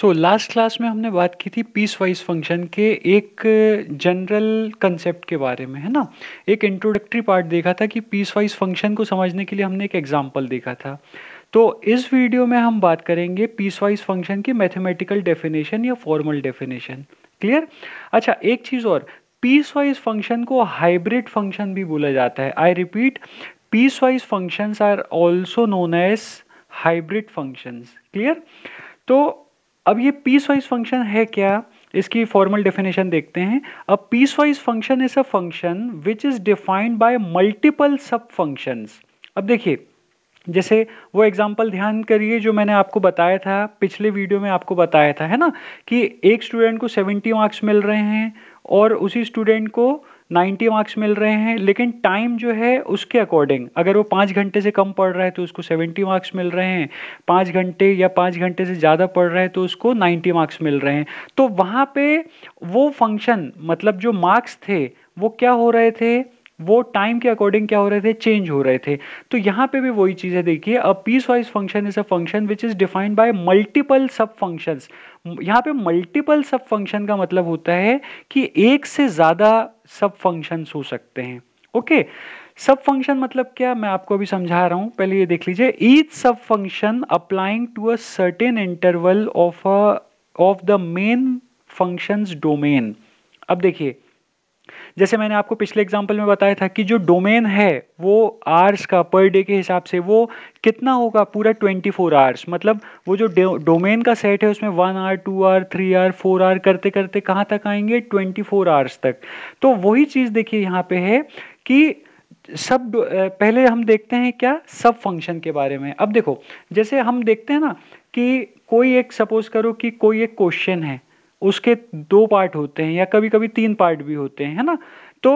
so last class में हमने बात की थी पीस वाइज फंक्शन के एक जनरल कंसेप्ट के बारे में है ना एक इंट्रोडक्टरी पार्ट देखा था कि पीस वाइज फंक्शन को समझने के लिए हमने एक एग्जाम्पल देखा था तो इस वीडियो में हम बात करेंगे पीस वाइज फंक्शन की मैथमेटिकल डेफिनेशन या फॉर्मल डेफिनेशन क्लियर अच्छा एक चीज़ और पीस वाइज फंक्शन को हाइब्रिड फंक्शन भी बोला जाता है I repeat piecewise functions are also known as hybrid functions clear तो अब ये पीस वाइज फंक्शन है क्या इसकी फॉर्मल डेफिनेशन देखते हैं a piecewise function is a function which is defined by multiple sub functions अब देखिए जैसे वो एग्जाम्पल ध्यान करिए जो मैंने आपको बताया था पिछले वीडियो में आपको बताया था है ना कि एक स्टूडेंट को 70 मार्क्स मिल रहे हैं और उसी स्टूडेंट को 90 मार्क्स मिल रहे हैं लेकिन टाइम जो है उसके अकॉर्डिंग अगर वो पाँच घंटे से कम पढ़ रहा है तो उसको 70 मार्क्स मिल रहे हैं पाँच घंटे या पाँच घंटे से ज़्यादा पढ़ रहा है तो उसको 90 मार्क्स मिल रहे हैं तो वहाँ पे वो फंक्शन मतलब जो मार्क्स थे वो क्या हो रहे थे वो टाइम के अकॉर्डिंग क्या हो रहे थे चेंज हो रहे थे तो यहाँ पे भी वही चीज़ है देखिए a piecewise function is a function which is defined by multiple sub functions यहाँ पे मल्टीपल सब फंक्शन का मतलब होता है कि एक से ज़्यादा सब फंक्शंस हो सकते हैं ओके सब फंक्शन मतलब क्या मैं आपको अभी समझा रहा हूँ पहले ये देख लीजिए each sub function applying to a certain interval of of the main function's domain अब देखिए जैसे मैंने आपको पिछले एग्जाम्पल में बताया था कि जो डोमेन है वो आर्स का पर डे के हिसाब से वो कितना होगा पूरा 24 आवर्स मतलब वो जो डोमेन का सेट है उसमें one or two or three or four or करते करते कहाँ तक आएंगे 24 आवर्स तक तो वही चीज़ देखिए यहाँ पे है कि सब पहले हम देखते हैं क्या सब फंक्शन के बारे में अब देखो जैसे हम देखते हैं ना कि कोई एक सपोज करो कि कोई एक क्वेश्चन है उसके दो पार्ट होते हैं या कभी कभी तीन पार्ट भी होते हैं है ना तो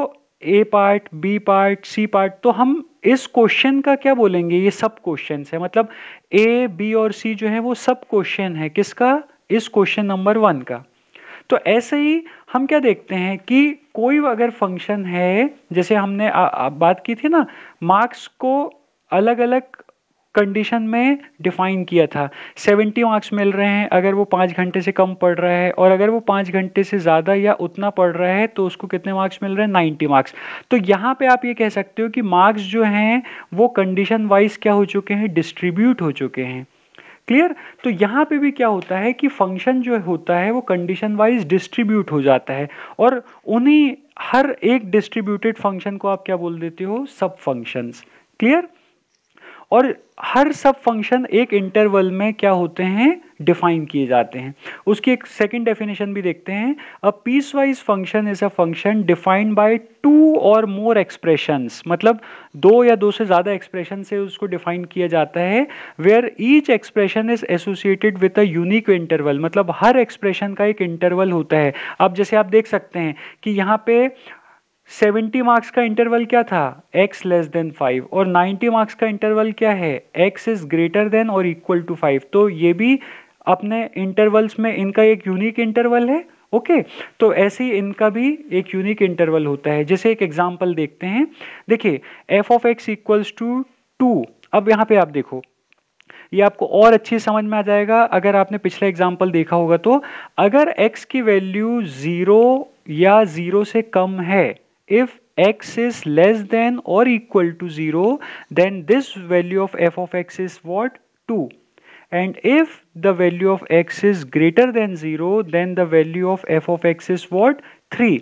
A part B part C part तो हम इस क्वेश्चन का क्या बोलेंगे ये सब क्वेश्चन है मतलब ए बी और सी जो है वो सब क्वेश्चन है किसका इस क्वेश्चन नंबर वन का तो ऐसे ही हम क्या देखते हैं कि कोई अगर फंक्शन है जैसे हमने आ, आ, बात की थी ना मार्क्स को अलग अलग कंडीशन में डिफाइन किया था 70 मार्क्स मिल रहे हैं अगर वो पाँच घंटे से कम पढ़ रहा है और अगर वो पाँच घंटे से ज़्यादा या उतना पढ़ रहा है तो उसको कितने मार्क्स मिल रहे हैं 90 मार्क्स तो यहाँ पे आप ये कह सकते हो कि मार्क्स जो हैं वो कंडीशन वाइज क्या हो चुके हैं डिस्ट्रीब्यूट हो चुके हैं क्लियर तो यहाँ पे भी क्या होता है कि फंक्शन जो होता है वो कंडीशन वाइज डिस्ट्रीब्यूट हो जाता है और उन्हीं हर एक डिस्ट्रीब्यूटेड फंक्शन को आप क्या बोल देते हो सब फंक्शंस क्लियर और हर सब फंक्शन एक इंटरवल में क्या होते हैं डिफाइन किए जाते हैं उसकी एक सेकंड डेफिनेशन भी देखते हैं a piecewise function is a function defined by two or more expressions मतलब दो या दो से ज़्यादा एक्सप्रेशन से उसको डिफाइन किया जाता है where each expression is associated with a unique interval मतलब हर एक्सप्रेशन का एक इंटरवल होता है अब जैसे आप देख सकते हैं कि यहाँ पे 70 मार्क्स का इंटरवल क्या था x लेस देन 5 और 90 मार्क्स का इंटरवल क्या है x is greater than or equal to 5 तो ये भी अपने इंटरवल्स में इनका एक यूनिक इंटरवल है ओके okay, तो ऐसे ही इनका भी एक यूनिक इंटरवल होता है जैसे एक एग्जाम्पल देखते हैं देखिए F of X equals to two अब यहाँ पे आप देखो ये आपको और अच्छी समझ में आ जाएगा अगर आपने पिछला एग्जाम्पल देखा होगा तो अगर एक्स की वैल्यू ज़ीरो या ज़ीरो से कम है if x is less than or equal to 0 then this value of f of x is what 2 and if the value of x is greater than 0 then the value of f of x is what 3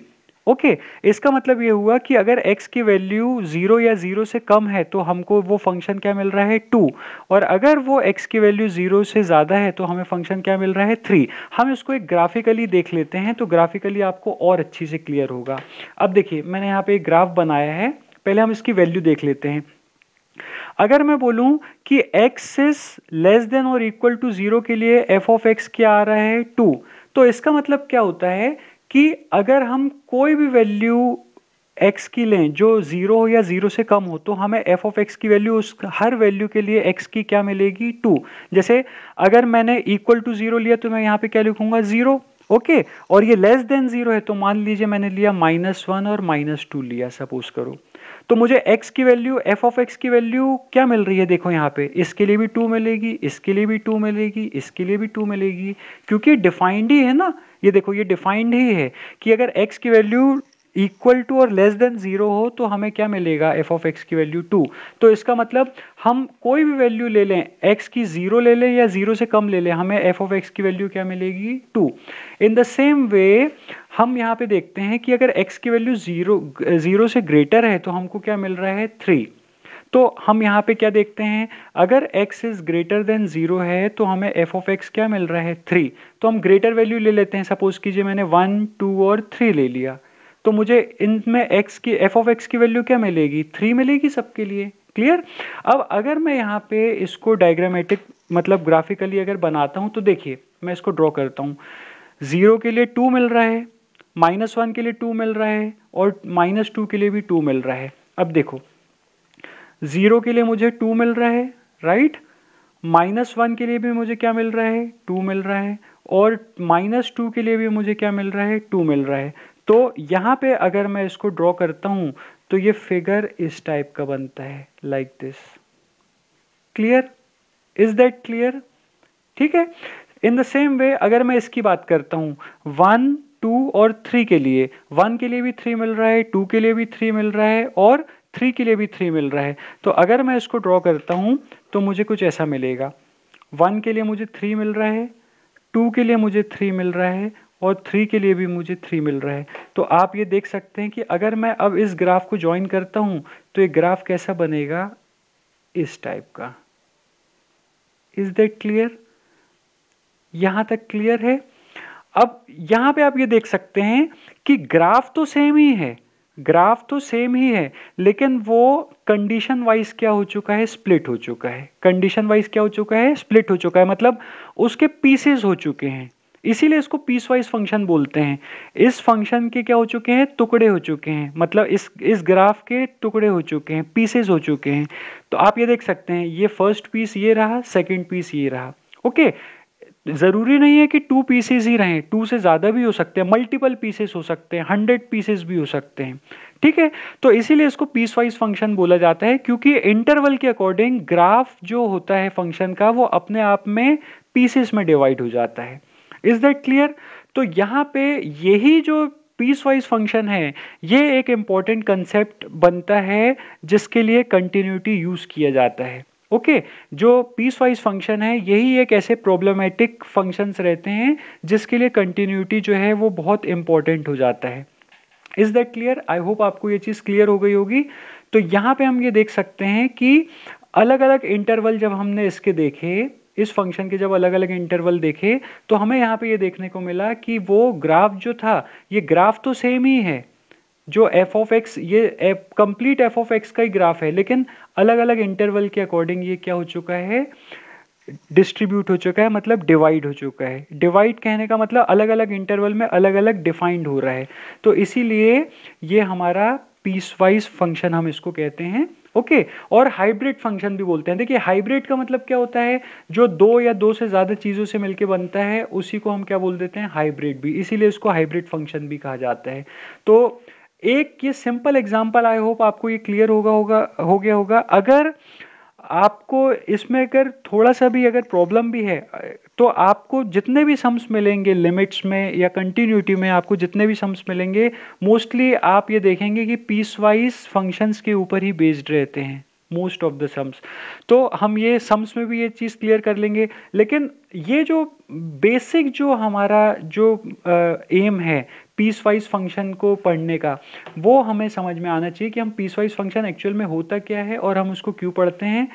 okay okay, इसका मतलब ये हुआ कि अगर x की value zero या zero से कम है तो हमको वो फंक्शन क्या मिल रहा है टू और अगर वो x की वैल्यू ज़ीरो से ज़्यादा है तो हमें फंक्शन क्या मिल रहा है थ्री हम इसको एक ग्राफिकली देख लेते हैं तो ग्राफिकली आपको और अच्छी से क्लियर होगा अब देखिए मैंने यहाँ पे एक ग्राफ बनाया है पहले हम इसकी वैल्यू देख लेते हैं अगर मैं बोलूं कि x is less than or equal to zero के लिए एफ ऑफ एक्स क्या आ रहा है टू तो इसका मतलब क्या होता है कि अगर हम कोई भी वैल्यू एक्स की लें जो ज़ीरो हो या ज़ीरो से कम हो तो हमें एफ ऑफ एक्स की वैल्यू उस हर वैल्यू के लिए एक्स की क्या मिलेगी टू जैसे अगर मैंने इक्वल टू ज़ीरो लिया तो मैं यहाँ पे क्या लिखूँगा ज़ीरो ओके और ये लेस देन जीरो है तो मान लीजिए मैंने लिया माइनस वन और माइनस टू लिया सपोज करो तो मुझे x की वैल्यू एफ ऑफ एक्स की वैल्यू क्या मिल रही है देखो यहाँ पे इसके लिए भी टू मिलेगी इसके लिए भी टू मिलेगी इसके लिए भी टू मिलेगी क्योंकि डिफाइंड ही है ना ये देखो ये डिफाइंड ही है कि अगर x की value equal to or less than zero हो तो हमें क्या मिलेगा एफ ऑफ एक्स की वैल्यू टू तो इसका मतलब हम कोई भी वैल्यू ले लें एक्स की ज़ीरो ले लें या ज़ीरो से कम ले लें हमें एफ ऑफ एक्स की वैल्यू क्या मिलेगी two in the same way हम यहाँ पे देखते हैं कि अगर एक्स की वैल्यू ज़ीरो ज़ीरो से ग्रेटर है तो हमको क्या मिल रहा है थ्री तो हम यहाँ पे क्या देखते हैं अगर x is greater than zero है तो हमें एफ ऑफ एक्स क्या मिल रहा है थ्री तो हम ग्रेटर वैल्यू ले लेते हैं सपोज़ कीजिए मैंने वन टू और थ्री ले लिया तो मुझे इनमें एक्स की एफ ऑफ एक्स की वैल्यू क्या मिलेगी थ्री मिलेगी सबके लिए क्लियर अब अगर मैं यहाँ पे इसको डायग्रामेटिक मतलब ग्राफिकली अगर बनाता हूँ तो देखिए मैं इसको ड्रॉ करता हूँ ज़ीरो के लिए टू मिल रहा है माइनस वन के लिए टू मिल रहा है और माइनस टू के लिए भी टू मिल रहा है अब देखो ज़ीरो के लिए मुझे टू मिल रहा है राइट माइनस वन के लिए भी मुझे क्या मिल रहा है टू मिल रहा है और माइनस टू के लिए भी मुझे क्या मिल रहा है टू मिल रहा है तो यहाँ पे अगर मैं इसको ड्रॉ करता हूँ तो ये फिगर इस टाइप का बनता है like this clear is that clear ठीक है इन द सेम वे अगर मैं इसकी बात करता हूँ वन टू और थ्री के लिए वन के लिए भी थ्री मिल रहा है टू के लिए भी थ्री मिल रहा है और थ्री के लिए भी थ्री मिल रहा है तो अगर मैं इसको ड्रॉ करता हूँ तो मुझे कुछ ऐसा मिलेगा वन के लिए मुझे थ्री मिल रहा है टू के लिए मुझे थ्री मिल रहा है और थ्री के लिए भी मुझे थ्री मिल रहा है तो आप ये देख सकते हैं कि अगर मैं अब इस ग्राफ को ज्वाइन करता हूँ तो ये ग्राफ कैसा बनेगा इस टाइप का इज़ दैट क्लियर यहाँ तक क्लियर है अब यहाँ पे आप ये देख सकते हैं कि ग्राफ तो सेम ही है ग्राफ तो सेम ही है लेकिन वो कंडीशन वाइज क्या हो चुका है स्प्लिट हो चुका है कंडीशन वाइज क्या हो चुका है स्प्लिट हो चुका है मतलब उसके पीसेस हो चुके हैं इसीलिए इसको पीस वाइज फंक्शन बोलते हैं इस फंक्शन के क्या हो चुके हैं टुकड़े हो चुके हैं मतलब इस इस ग्राफ के टुकड़े हो चुके हैं पीसेस हो चुके हैं तो आप ये देख सकते हैं ये फर्स्ट पीस ये रहा सेकंड पीस ये रहा ओके ज़रूरी नहीं है कि टू पीसेस ही रहें टू से ज़्यादा भी हो सकते हैं मल्टीपल पीसेस हो सकते हैं हंड्रेड पीसेस भी हो सकते हैं ठीक है तो इसीलिए इसको पीस वाइज फंक्शन बोला जाता है क्योंकि इंटरवल के अकॉर्डिंग ग्राफ जो होता है फंक्शन का वो अपने आप में पीसेस में डिवाइड हो जाता है इज दैट क्लियर तो यहाँ पे यही जो पीस वाइज फंक्शन है ये एक इम्पॉर्टेंट कंसेप्ट बनता है जिसके लिए कंटिन्यूटी यूज़ किया जाता है ओके okay, जो पीस वाइज फंक्शन है यही एक ऐसे प्रॉब्लमेटिक फंक्शंस रहते हैं जिसके लिए कंटिन्यूटी जो है वो बहुत इंपॉर्टेंट हो जाता है is that clear I hope आपको ये चीज़ क्लियर हो गई होगी तो यहाँ पे हम ये देख सकते हैं कि अलग अलग इंटरवल जब हमने इसके देखे इस फंक्शन के जब अलग अलग इंटरवल देखे तो हमें यहाँ पे ये देखने को मिला कि वो ग्राफ जो था ये ग्राफ तो सेम ही है जो एफ ऑफ एक्स ये कंप्लीट एफ ऑफ एक्स का ही ग्राफ है लेकिन अलग अलग इंटरवल के अकॉर्डिंग ये क्या हो चुका है डिस्ट्रीब्यूट हो चुका है मतलब डिवाइड हो चुका है डिवाइड कहने का मतलब अलग अलग इंटरवल में अलग अलग डिफाइंड हो रहा है तो इसीलिए ये हमारा पीस वाइज फंक्शन हम इसको कहते हैं ओके okay, और हाइब्रिड फंक्शन भी बोलते हैं देखिए हाइब्रिड का मतलब क्या होता है जो दो या दो से ज़्यादा चीज़ों से मिलकर बनता है उसी को हम क्या बोल देते हैं हाइब्रिड भी इसीलिए उसको हाइब्रिड फंक्शन भी कहा जाता है तो एक ये सिंपल एग्जाम्पल आई होप आपको ये क्लियर होगा होगा हो गया होगा अगर आपको इसमें अगर थोड़ा सा भी अगर प्रॉब्लम भी है तो आपको जितने भी सम्स मिलेंगे लिमिट्स में या कंटिन्यूटी में आपको जितने भी सम्स मिलेंगे मोस्टली आप ये देखेंगे कि पीस वाइज फंक्शंस के ऊपर ही बेस्ड रहते हैं मोस्ट ऑफ द सम्स तो हम ये सम्स में भी ये चीज़ क्लियर कर लेंगे लेकिन ये जो बेसिक जो हमारा जो एम है पीस वाइज फंक्शन को पढ़ने का वो हमें समझ में आना चाहिए कि हम पीस वाइज फंक्शन एक्चुअल में होता क्या है और हम उसको क्यों पढ़ते हैं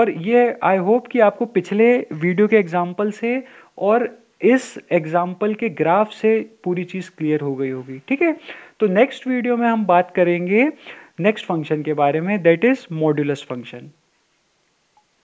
और ये आई होप कि आपको पिछले वीडियो के एग्जाम्पल से और इस एग्जाम्पल के ग्राफ से पूरी चीज़ क्लियर हो गई होगी ठीक है तो नेक्स्ट वीडियो में हम बात करेंगे नेक्स्ट फंक्शन के बारे में दैट इज मॉड्यूलस फंक्शन